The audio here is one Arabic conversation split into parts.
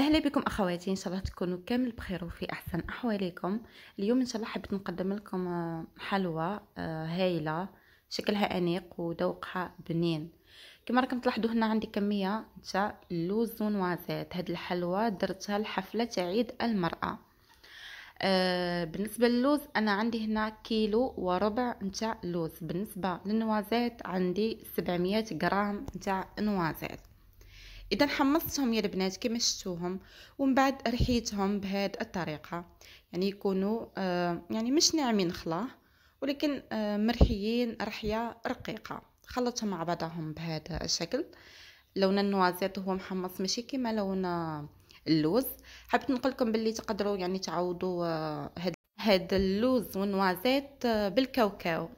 اهلا بكم اخواتي ان شاء الله تكونوا كامل بخير وفي احسن احوالكم اليوم ان شاء الله حبيت نقدم لكم آه، حلوى آه، هايله شكلها انيق وذوقها بنين كما راكم تلاحظوا هنا عندي كميه تاع اللوز ونوازات هاد الحلوى درتها لحفله عيد المراه آه، بالنسبه للوز انا عندي هنا كيلو وربع نتاع لوز بالنسبه للنوازات عندي 700 غرام نتاع نوازات اذا حمصتهم يا البنات كما شفتوهم ومن بعد رحيتهم بهذه الطريقه يعني يكونوا آه يعني مش ناعمين خلاه ولكن آه مرحيين رحيه رقيقه خلطهم مع بعضهم بهذا الشكل لون النوازيت هو محمص ماشي كما لون اللوز حبيت نقول لكم باللي تقدروا يعني تعوضوا هذا آه، اللوز والنوازيت آه، بالكاوكاو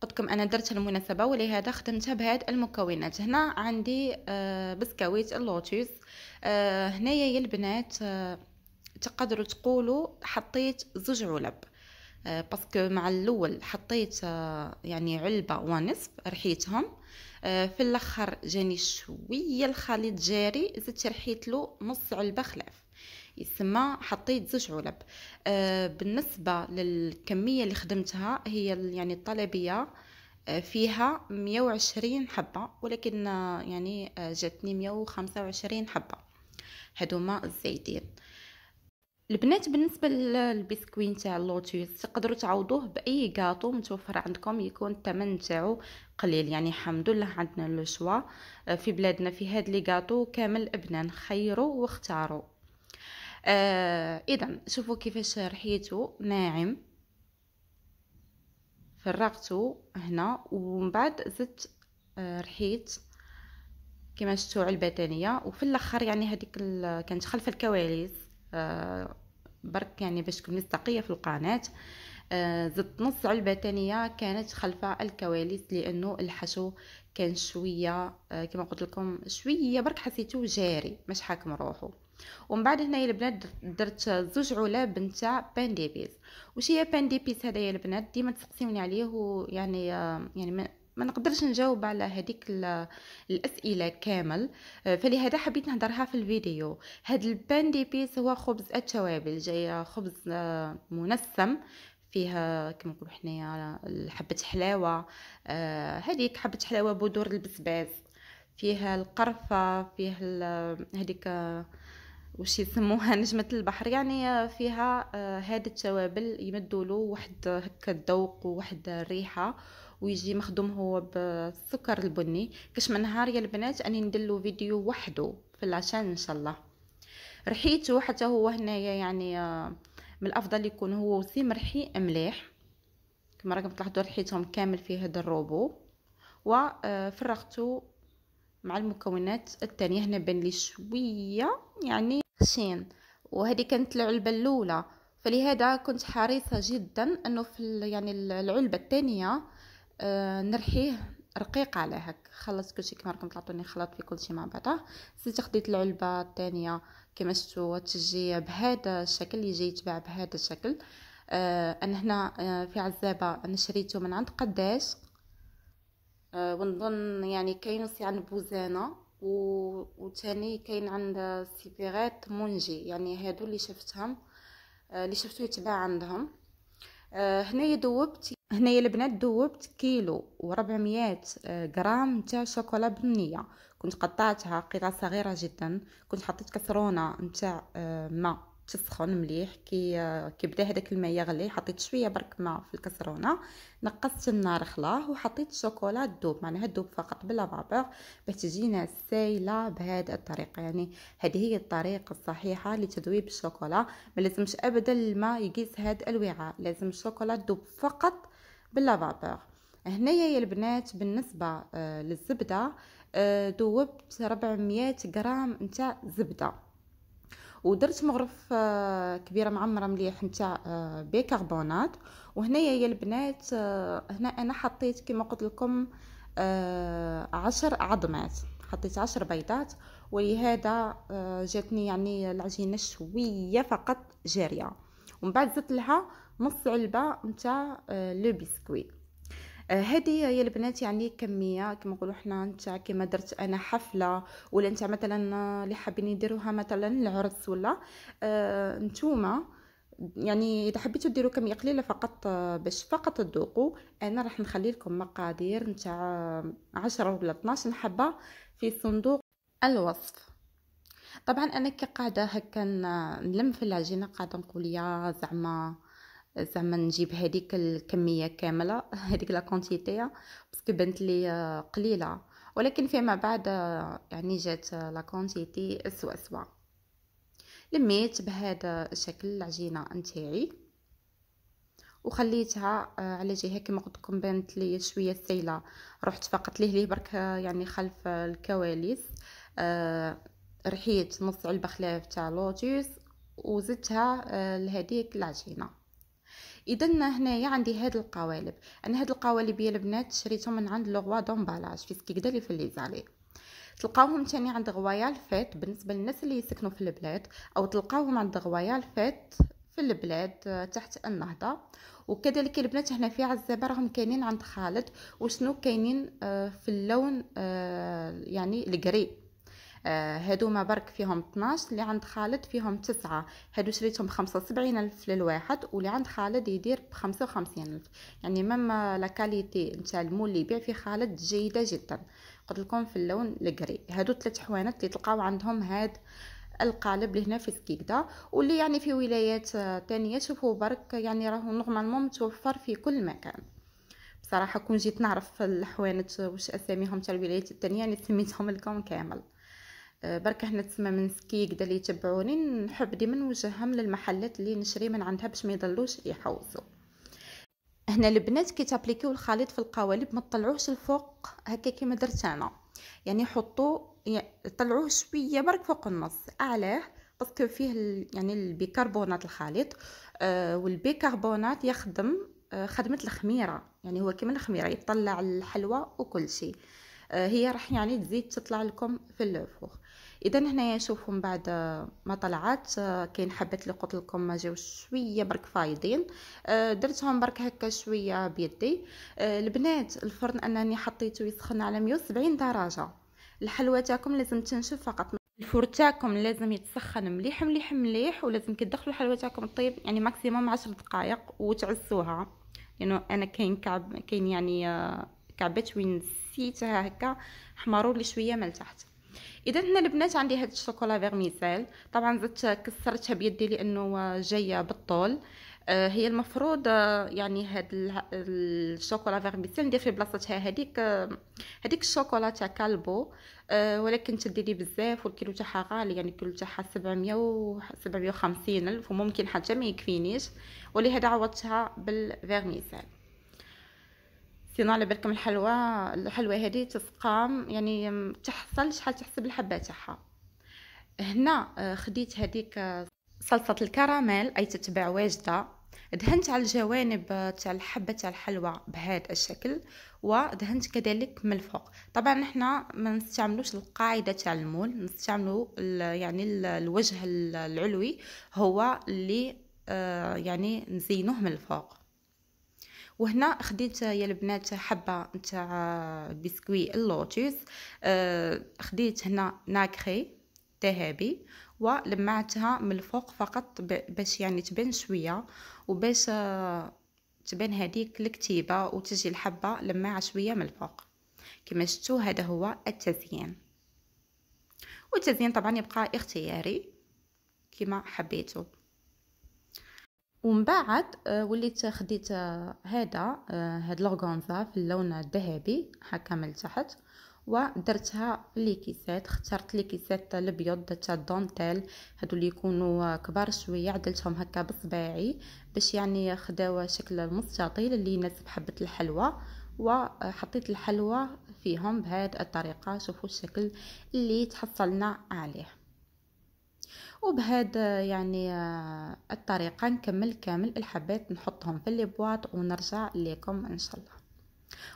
قدكم انا درت المناسبه ولهذا خدمتها بهاد المكونات هنا عندي آه بسكويت اللوتوس آه هنايا يا البنات آه تقدروا تقولوا حطيت زوج علب آه، باسكو مع الاول حطيت آه، يعني علبه ونصف رحيتهم آه، في الاخر جاني شويه الخليط جاري زدت رحيت له نص علبه خلاف يسمى حطيت زوج علب آه، بالنسبه للكميه اللي خدمتها هي يعني الطلبيه آه، فيها 120 حبه ولكن آه، يعني جاتني 125 حبه هادوما الزايدين البنات بالنسبه للبسكوين تاع اللوتيوس تقدروا تعوضوه باي كاطو متوفر عندكم يكون الثمن تاعو قليل يعني الحمد لله عندنا لو شوا في بلادنا في هاد لي كاطو كامل ابنان خيروا واختاروا آه اذا شوفوا كيفاش رحيته ناعم فرغته هنا ومن بعد زدت آه، رحيت كما شفتوا علبه البتانيه وفي الاخر يعني هذيك كانت خلف الكواليس آه برك يعني باش تكون مستقيه في القناه آه زدت نص علبه ثانيه كانت خلف الكواليس لانه الحشو كان شويه آه كما قلت لكم شويه برك حسيته جاري مش حاكم روحه ومن بعد هنايا البنات درت زوج علب نتاع بان ديبيس واش هي بان ديبيس هذايا البنات ديما تسقسيوني عليه ويعني يعني ما ما نقدرش نجاوب على هذيك الاسئله كامل فلهذا حبيت نهضرها في الفيديو هاد البان بيس هو خبز التوابل جاي خبز منسم فيها كما نقولوا حنايا حبه حلاوه هذيك حبه حلاوه بودور البسباس فيها القرفه فيه هذيك وش يسموها نجمة البحر يعني فيها آه، هاد التوابل يمدوا له واحد هكا الذوق وواحد الريحه ويجي مخدوم هو بالسكر البني كاش من نهار يا البنات اني ندير فيديو وحده في العشان ان شاء الله ريحته حتى هو هنايا يعني آه، من الافضل يكون هو وسي مرحي مليح كما راكم تلاحظوا رحيتهم كامل في هذا الروبو وفرغته آه، مع المكونات الثانيه هنا بان لي شويه يعني متناقشين وهذه كانت العلبة الأولى فلهذا كنت حريصة جدا أنه في يعني العلبة الثانية آه، نرحيه رقيق على هك خلصت كلشي كما راكم تعطوني خلط في كلشي مع بعضه سيت خديت العلبه الثانيه كما شفتوا تجي بهذا الشكل اللي جاي يتباع بهذا الشكل آه انا هنا آه في عزابه انا شريته من عند قداش آه ونظن يعني كاين سي عند بوزانه وثاني كاين عند السيبيغات مونجي يعني هادو اللي شفتهم آه، اللي شفتو يتباع عندهم آه، هنايا دوبت هنايا البنات دوبت كيلو و400 آه، غرام تاع شوكولا بنيه كنت قطعتها قطع صغيره جدا كنت حطيت كسرونه نتاع ما تسخن مليح كي كيبدا هذاك الماء يغلي حطيت شويه برك ماء في الكسرونه نقصت النار خلاه وحطيت الشوكولا تذوب معناها تذوب فقط بلا فابور باش تجينا سايله بهذه الطريقه يعني هذه هي الطريقه الصحيحه لتذويب الشوكولا ما لازمش ابدا الماء يقيس هذا الوعاء لازم الشوكولا تذوب فقط بلا فابور هنايا يا البنات بالنسبه آه، للزبده ذوبت آه، 400 غرام نتاع زبده ودرت مغرف آه، كبيره معمره مليح نتاع آه، بيكربونات وهنايا يا البنات آه، هنا انا حطيت كما قلت لكم عشر عظمات حطيت عشر بيضات ولهذا جاتني يعني العجينه شويه فقط جاريه ومن بعد زدت لها نص علبه نتاع لو بسكوي آه، هديه يا البنات يعني كميه كما نقولوا حنا نتاع كما درت انا حفله ولا نتاع مثلا اللي حابين يديروها مثلا العرس ولا آه نتوما يعني اذا حبيتو ديروا كميه قليله فقط آه، باش فقط تذوقوا انا راح نخلي لكم مقادير نتاع 10 ولا 12 حبه في صندوق الوصف طبعا انا كقاعده هكا نلم في العجينه قاعده نقول يا زعما زعما نجيب هذيك الكميه كامله هذيك لا كونتيتي باسكو بنت لي آه، قليله ولكن فيما بعد آه، يعني جات آه، لا كونتيتي سوا سوا لميت بهذا الشكل العجينه نتاعي وخليتها على جهه كما قلت لكم بانت لي شويه سايله رحت فقط ليه ليه برك يعني خلف الكواليس رحيت نص علبه خلاف تاع لوتوس وزدتها لهذيك العجينه اذا هنايا عندي هاد القوالب انا هاد القوالب يا البنات شريتهم من عند لوغوا دومبالاج في سكيكدا اللي في ليزالي تلقاوهم تاني عند غوايال فات بالنسبه للناس اللي يسكنوا في البلاد او تلقاوهم عند غوايال فات في البلاد آه، تحت النهضه وكذلك البنات هنا في عزابه راهم كاينين عند خالد وشنو كاينين آه، في اللون آه، يعني الكري آه، هادوما برك فيهم 12 اللي عند خالد فيهم 9 هادو شريتهم ب 75 الف للواحد واللي عند خالد يدير ب 55 الف يعني مما لا كاليتي نتاع المول اللي يبيع فيه خالد جيده جدا قلت لكم في اللون الكري هادو ثلاث حوانات اللي تلقاو عندهم هاد القالب لهنا في سكيكدا واللي يعني في ولايات آه، تانية شوفوا برك يعني راهو نورمالمون متوفر في كل مكان بصراحه كون جيت نعرف الحوانت واش اساميهم تاع الولايات التانية يعني سميتهم لكم كامل برك هنا تسمى من سكي كدا اللي يتبعوني نحب ديما نوجههم للمحلات اللي نشري من عندها باش ما يضلوش يحوزوا هنا البنات كي تابليكيو الخليط في القوالب ما تطلعوهش الفوق هكا كيما درت انا يعني حطو طلعوه شويه برك فوق النص اعلاه باسكو فيه يعني البيكربونات الخليط آه والبيكربونات يخدم آه خدمه الخميره يعني هو كيما الخميره يطلع الحلوى وكل شيء آه، هي راح يعني تزيد تطلع لكم في اللوفور اذا هنايا شوفوا من بعد آه، ما طلعت آه، كاين حبات اللي قلت لكم ما جاوا شويه برك فايضين درتهم برك هكا شويه بيدي البنات الفرن انني حطيته يسخن على 170 درجه الحلوى تاعكم لازم تنشف فقط الفرن تاعكم لازم يتسخن مليح مليح مليح ولازم كي تدخلوا الحلوى تاعكم طيب يعني ماكسيموم 10 دقائق وتعسوها لانه يعني انا كاين كعب كاين يعني كعبات وين حسيتها هكا حمروا لي شويه من تحت اذا هنا البنات عندي هاد الشوكولا فيرميسيل طبعا زدت كسرتها بيدي لانه جايه بالطول آه، هي المفروض آه، يعني هاد الشوكولا فيرميسيل ندير في بلاصتها هذيك هذيك آه، الشوكولا تاع كالبو ولكن لي بزاف والكيلو تاعها غالي يعني الكيلو تاعها 700 و 750 الف وممكن حتى ما يكفينيش ولهذا عوضتها بالفيرميسيل سينو على بالكم الحلوى الحلوى هذه تسقام يعني تحصل شحال تحسب الحبه تاعها هنا آه، خديت هذيك صلصه الكراميل اي تتبع واجده دهنت على الجوانب آه، تاع الحبه تاع الحلوى بهذا الشكل ودهنت كذلك من الفوق طبعا احنا ما نستعملوش القاعده تاع المول نستعملو يعني الوجه العلوي هو اللي آه، يعني نزينوه من الفوق وهنا خديت يا البنات حبه نتاع آه، بسكوي اللوتس آه، خديت هنا ناكري ذهبي ولمعتها من الفوق فقط باش يعني تبان شويه وباش آه، تبان هذيك الكتيبه وتجي الحبه لماعه شويه من الفوق كما شفتوا هذا هو التزيين والتزيين طبعا يبقى اختياري كما حبيتوا ومن بعد آه، وليت خديت آه، هذا آه، هاد لوغونزا في اللون الذهبي هكا من تحت ودرتها في كيسات اخترت لي كيسات الابيض تاع الدونتيل هادو اللي يكونوا كبار شويه عدلتهم هكا بصباعي باش يعني خداو شكل مستطيل اللي يناسب حبه الحلوى وحطيت الحلوى فيهم بهذه الطريقه شوفوا الشكل اللي تحصلنا عليه وبهذا يعني آه، الطريقة نكمل كامل الحبات نحطهم في البواط ونرجع لكم ان شاء الله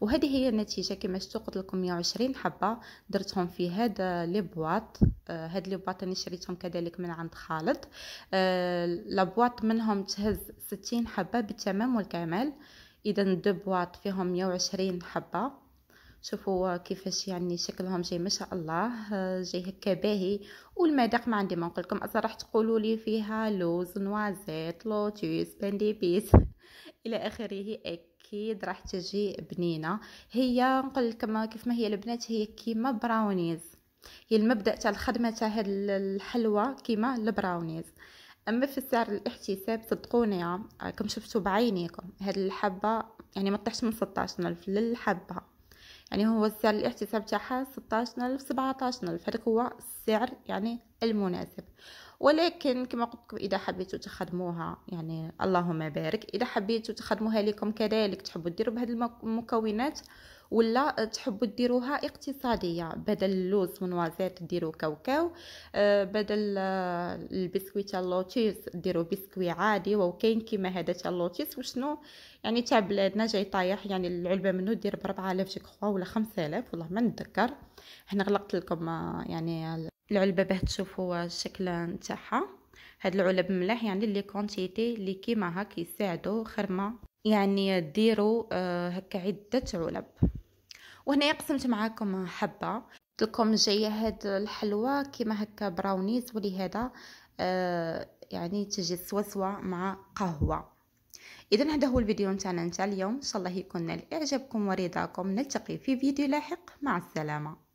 وهذه هي النتيجة كما شفتوا لكم 120 حبة درتهم في هذا البواط هاد البواط آه، آه، انا شريتهم كذلك من عند خالد البواط منهم تهز 60 حبة بالتمام والكمال اذا دو بواط فيهم 120 حبة شوفوا كيفاش يعني شكلهم جاي ما شاء الله آه، جاي هكا باهي والمذاق ما عندي ما نقول لكم اصلا راح تقولوا لي فيها لوز نوازيت لوتيس باندي بيس الى اخره اكيد راح تجي بنينه هي نقول لكم كيف ما هي البنات هي كيما براونيز هي المبدا تاع الخدمه تاع هاد الحلوى كيما البراونيز اما في سعر الاحتساب صدقوني آه، راكم شفتوا بعينيكم هاد الحبه يعني ما طيحش من 16 الف للحبه يعني هو السعر الاحتساب تاعها 16000 ألف سبعتاشر ألف هذاك هو السعر يعني المناسب ولكن كما قلت لكم اذا حبيتوا تخدموها يعني اللهم بارك اذا حبيتوا تخدموها لكم كذلك تحبوا ديروا بهذه المكونات ولا تحبوا ديروها اقتصاديه بدل اللوز ونوازيت ديروا كاوكاو آه، بدل آه، البسكويت اللوتيس ديروا بسكوي عادي وكاين كيما هذا تاع اللوتيس وشنو يعني تاع بلادنا جاي طايح يعني العلبه منه دير ب 4000 جو ولا 5000 والله ما نتذكر هنا غلقت لكم آه، يعني العلبه باه تشوفوا الشكل نتاعها هاد العلب ملاح يعني لي كونتيتي اللي كيما هاك يساعدو خير ما يعني ديروا هكا عده علب وهنا قسمت معاكم حبه لكم جايه هاد الحلوى كيما هكا براونيز ولهذا آه يعني تجي سوسوه مع قهوه اذا هذا هو الفيديو نتاعنا نتاع اليوم ان شاء الله يكون نال اعجابكم ورضاكم نلتقي في فيديو لاحق مع السلامه